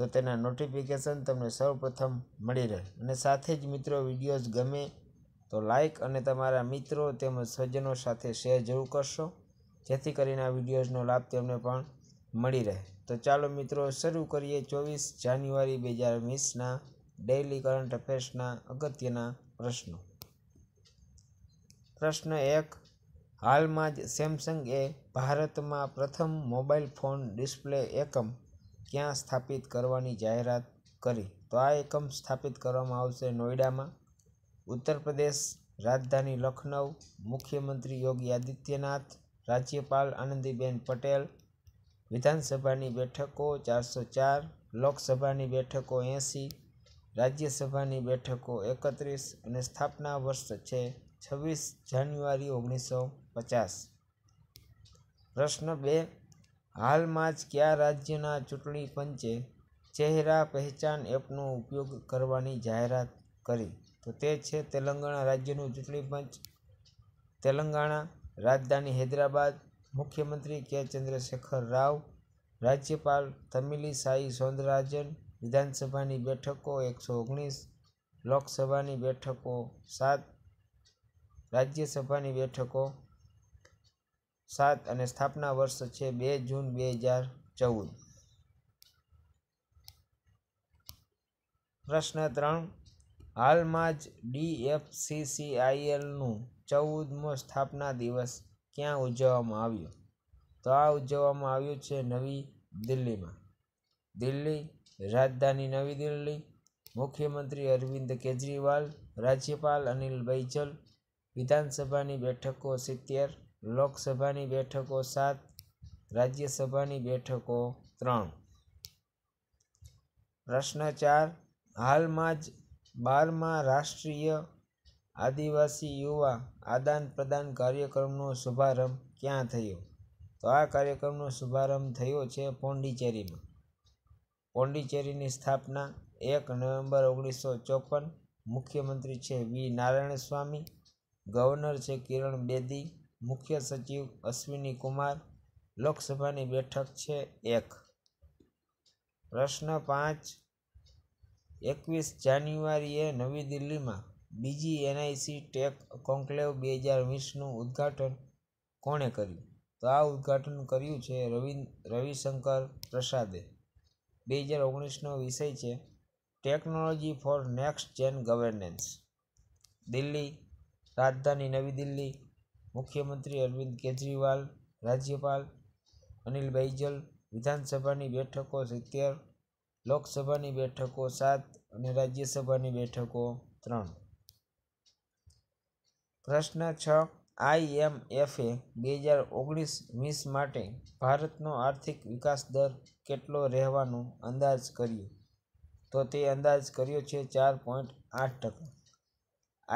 તો તેના નોટિફિકેશન તમને સૌપ્રથમ મળી રહે અને સાથે જ મિત્રો વિડીયોઝ ગમે તો લાઇક અને તમારા મિત્રો તેમજ સ્વજનો સાથે શેર જરૂર કરશો જેથી કરીને આ વિડીયોઝનો લાભ તેમને પણ મળી રહે તો ચાલો મિત્રો શરૂ કરીએ ચોવીસ જાન્યુઆરી બે હજાર વીસના ડેઇલી કરંટ અફેર્સના અગત્યના પ્રશ્નો પ્રશ્ન એક હાલમાં જ સેમસંગ એ ભારતમાં પ્રથમ મોબાઈલ ફોન ડિસ્પ્લે એકમ ક્યાં સ્થાપિત કરવાની જાહેરાત કરી તો આ એકમ સ્થાપિત કરવામાં આવશે નોઈડામાં ઉત્તર પ્રદેશ રાજધાની લખનઉ મુખ્યમંત્રી યોગી આદિત્યનાથ રાજ્યપાલ આનંદીબેન પટેલ વિધાનસભાની બેઠકો ચારસો ચાર લોકસભાની બેઠકો એંસી રાજ્યસભાની બેઠકો એકત્રીસ અને સ્થાપના વર્ષ છે છવ્વીસ જાન્યુઆરી ઓગણીસો પચાસ પ્રશ્ન બે હાલમાં જ કયા રાજ્યના ચૂંટણી પંચે ચહેરા પહેચાન એપનો ઉપયોગ કરવાની જાહેરાત કરી તો તે છે તેલંગાણા રાજ્યનું ચૂંટણી પંચ તેલંગાણા રાજધાની હૈદરાબાદ મુખ્યમંત્રી કે ચંદ્રશેખર રાવ રાજ્યપાલ તમિલિસાઈ સૌંદરાજન વિધાનસભાની બેઠકો એકસો ઓગણીસ લોકસભાની બેઠકો સાત રાજ્યસભાની બેઠકો સાત અને સ્થાપના વર્ષ છે બે જૂન બે હજાર ચૌદ પ્રશ્ન ત્રણ હાલમાં જ ડીએફસીસીઆઈએલનું ચૌદમો સ્થાપના દિવસ ક્યાં ઉજવવામાં આવ્યો તો આ ઉજવવામાં આવ્યું છે નવી દિલ્હીમાં દિલ્હી રાજધાની નવી દિલ્હી મુખ્યમંત્રી અરવિંદ કેજરીવાલ રાજ્યપાલ અનિલ બૈજલ વિધાનસભાની બેઠકો સિત્તેર લોકસભાની બેઠકો સાત રાજ્યસભાની બેઠકો ત્રણ પ્રશ્ન ચાર હાલમાં જ બારમાં રાષ્ટ્રીય આદિવાસી યુવા આદાન પ્રદાન કાર્યક્રમનો શુભારંભ ક્યાં થયો તો આ કાર્યક્રમનો શુભારંભ થયો છે પોંડિચેરીમાં પોંડિચેરીની સ્થાપના એક નવેમ્બર ઓગણીસો ચોપન મુખ્યમંત્રી છે વી નારાયણ સ્વામી ગવર્નર છે કિરણ બેદી મુખ્ય સચિવ અશ્વિની કુમાર લોકસભાની બેઠક છે એક પ્રશ્ન પાંચ એકવીસ જાન્યુઆરીએ નવી દિલ્હીમાં બીજી એનઆઈસી ટેક કોન્ક્લેવ બે હજાર વીસનું ઉદ્ઘાટન કોણે કર્યું તો આ ઉદ્ઘાટન કર્યું છે રવિ રવિશંકર પ્રસાદે બે હજાર ઓગણીસનો વિષય છે technology for next gen governance Delhi રાજધાની નવી દિલ્હી મુખ્યમંત્રી અરવિંદ કેજરીવાલ રાજ્યપાલ અનિલ બૈજલ વિધાનસભાની બેઠકો સિત્તેર લોકસભાની બેઠકો સાત અને રાજ્યસભાની બેઠકો ત્રણ પ્રશ્ન છ આઈએમએફએ બે હજાર ઓગણીસ વીસ માટે ભારતનો આર્થિક વિકાસ દર કેટલો રહેવાનો અંદાજ કર્યો તો તે અંદાજ કર્યો છે ચાર પોઈન્ટ આઠ ટકા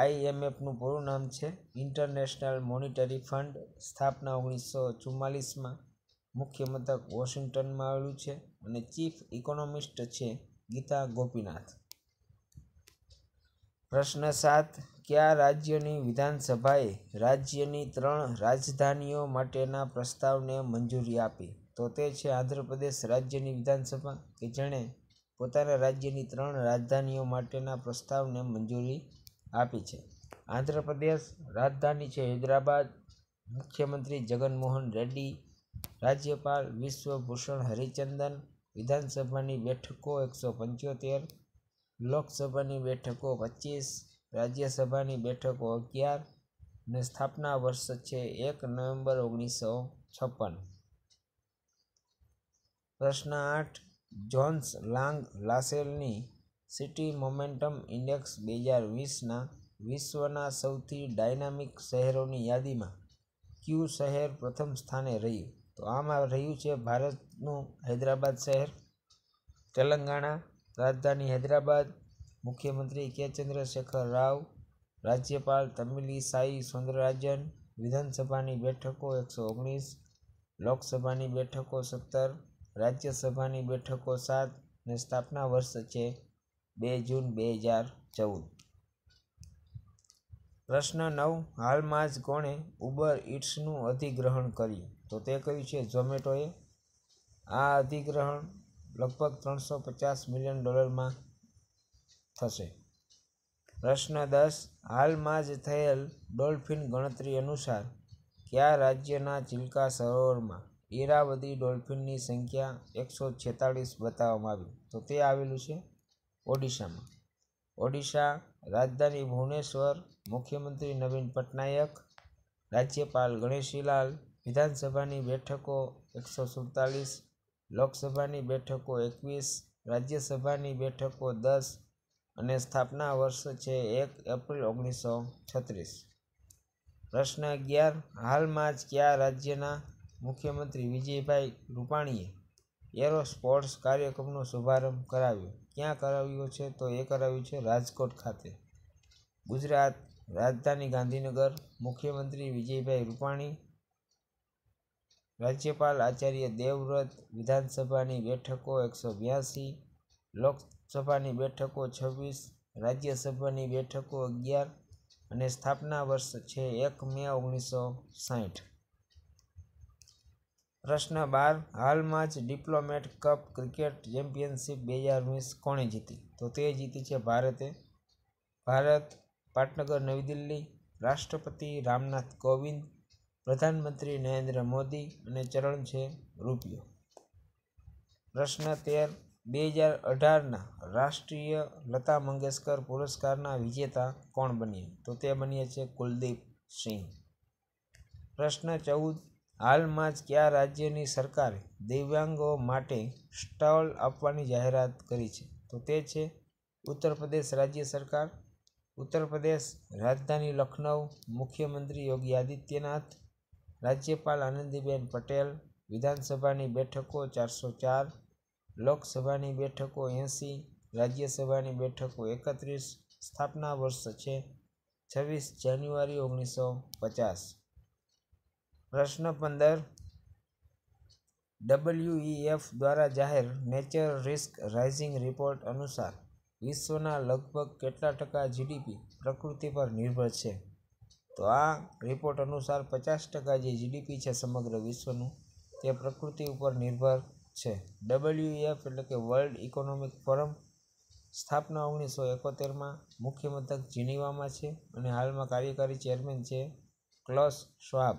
આઈએમએફનું પૂરું નામ છે ઇન્ટરનેશનલ મોનિટરી ફંડ સ્થાપના ઓગણીસો ચુમ્માલીસમાં મુખ્ય મથક વોશિંગ્ટનમાં આવેલું છે અને ચીફ ઇકોનોમિસ્ટ છે ગીતા ગોપીનાથ પ્રશ્ન સાત કયા રાજ્યની વિધાનસભાએ રાજ્યની ત્રણ રાજધાનીઓ માટેના પ્રસ્તાવને મંજૂરી આપી તો તે છે આંધ્રપ્રદેશ રાજ્યની વિધાનસભા કે જેણે પોતાના રાજ્યની ત્રણ રાજધાનીઓ માટેના પ્રસ્તાવને મંજૂરી આપી છે આંધ્રપ્રદેશ રાજધાની છે હૈદરાબાદ મુખ્યમંત્રી જગનમોહન રેડ્ડી રાજ્યપાલ વિશ્વભૂષણ હરિચંદન વિધાનસભાની બેઠકો એકસો પંચોતેર લોકસભાની બેઠકો પચીસ રાજ્યસભાની બેઠકો અગિયાર ને સ્થાપના વર્ષ છે એક નવેમ્બર ઓગણીસો છપ્પન પ્રશ્ન આઠ જોન્સ લાંગ લાસેલની સિટી મોમેન્ટમ ઇન્ડેક્સ બે હજાર વીસના વિશ્વના સૌથી ડાયનામિક શહેરોની યાદીમાં ક્યુ શહેર પ્રથમ સ્થાને રહ્યું તો આમાં રહ્યું છે ભારતનું હૈદરાબાદ શહેર તેલંગાણા રાજધાની હૈદરાબાદ મુખ્યમંત્રી કે ચંદ્રશેખર રાવ રાજ્યપાલ તમિલિસાઈ સૌંદરરાજન વિધાનસભાની બેઠકો એકસો ઓગણીસ લોકસભાની બેઠકો સત્તર રાજ્યસભાની બેઠકો સાત ને સ્થાપના વર્ષ છે બે જૂન બે હજાર ચૌદ પ્રશ્ન નવ હાલમાં જ કોણે ઉબર ઇટ્સનું અધિગ્રહણ કર્યું તો તે કયું છે ઝોમેટોએ આ અધિગ્રહણ લગભગ ત્રણસો પચાસ મિલિયન ડોલરમાં થશે પ્રશ્ન દસ હાલમાં જ થયેલ ડોલ્ફિન ગણતરી અનુસાર કયા રાજ્યના ચિલ્કા સરોવરમાં ઈરાવદી ડોલ્ફિનની સંખ્યા એકસો છેતાળીસ બતાવવામાં આવી તો તે આવેલું છે ઓડિશામાં ઓડિશા રાજધાની ભુવનેશ્વર મુખ્યમંત્રી નવીન પટનાયક રાજ્યપાલ ગણેશીલાલ વિધાનસભાની બેઠકો એકસો સુડતાલીસ લોકસભાની બેઠકો એકવીસ રાજ્યસભાની બેઠકો દસ અને સ્થાપના વર્ષ છે એક એપ્રિલ ઓગણીસો છત્રીસ પ્રશ્ન અગિયાર હાલમાં જ કયા રાજ્યના મુખ્યમંત્રી વિજયભાઈ રૂપાણીએ એરો સ્પોર્ટ્સ કાર્યક્રમનો શુભારંભ કરાવ્યો ક્યાં કરાવ્યો છે તો એ કરાવ્યું છે રાજકોટ ખાતે ગુજરાત રાજધાની ગાંધીનગર મુખ્યમંત્રી વિજયભાઈ રૂપાણી રાજ્યપાલ આચાર્ય દેવવ્રત વિધાનસભાની બેઠકો એકસો બ્યાસી લોકસભાની બેઠકો છવ્વીસ રાજ્યસભાની બેઠકો અગિયાર અને સ્થાપના વર્ષ છે એક મે ઓગણીસો સાઠ પ્રશ્ન બાર હાલમાં જ ડિપ્લોમેટ કપ ક્રિકેટ ચેમ્પિયનશિપ બે હજાર વીસ કોણે જીતી તો તે જીતી છે ભારતે ભારત પાટનગર નવી દિલ્હી રાષ્ટ્રપતિ રામનાથ કોવિંદ પ્રધાનમંત્રી નરેન્દ્ર મોદી અને ચરણ છે રૂપિયો પ્રશ્ન તેર બે હજાર અઢારના રાષ્ટ્રીય લતા મંગેશકર પુરસ્કારના વિજેતા કોણ બન્યા તો તે બન્યા છે કુલદીપ સિંહ પ્રશ્ન ચૌદ હાલમાં જ કયા રાજ્યની સરકારે દિવ્યાંગો માટે સ્ટોલ આપવાની જાહેરાત કરી છે તો તે છે ઉત્તર પ્રદેશ રાજ્ય સરકાર ઉત્તર પ્રદેશ રાજધાની લખનઉ મુખ્યમંત્રી યોગી આદિત્યનાથ રાજ્યપાલ આનંદીબેન પટેલ વિધાનસભાની બેઠકો ચારસો ચાર લોકસભાની બેઠકો એંસી રાજ્યસભાની બેઠકો એકત્રીસ સ્થાપના વર્ષ છે છવ્વીસ જાન્યુઆરી ઓગણીસો પચાસ પ્રશ્ન પંદર ડબલ્યુઈએફ e દ્વારા જાહેર નેચર રિસ્ક રાઇઝિંગ રિપોર્ટ અનુસાર વિશ્વના લગભગ કેટલા ટકા જીડીપી પ્રકૃતિ પર નિર્ભર છે તો આ રિપોર્ટ અનુસાર પચાસ ટકા જે જીડીપી છે સમગ્ર વિશ્વનું તે પ્રકૃતિ ઉપર નિર્ભર છે ડબલ્યુએફ e એટલે કે વર્લ્ડ ઇકોનોમિક ફોરમ સ્થાપના ઓગણીસો એકોતેરમાં મુખ્ય મથક જીનીવામાં છે અને હાલમાં કાર્યકારી ચેરમેન છે ક્લોસ શ્વાબ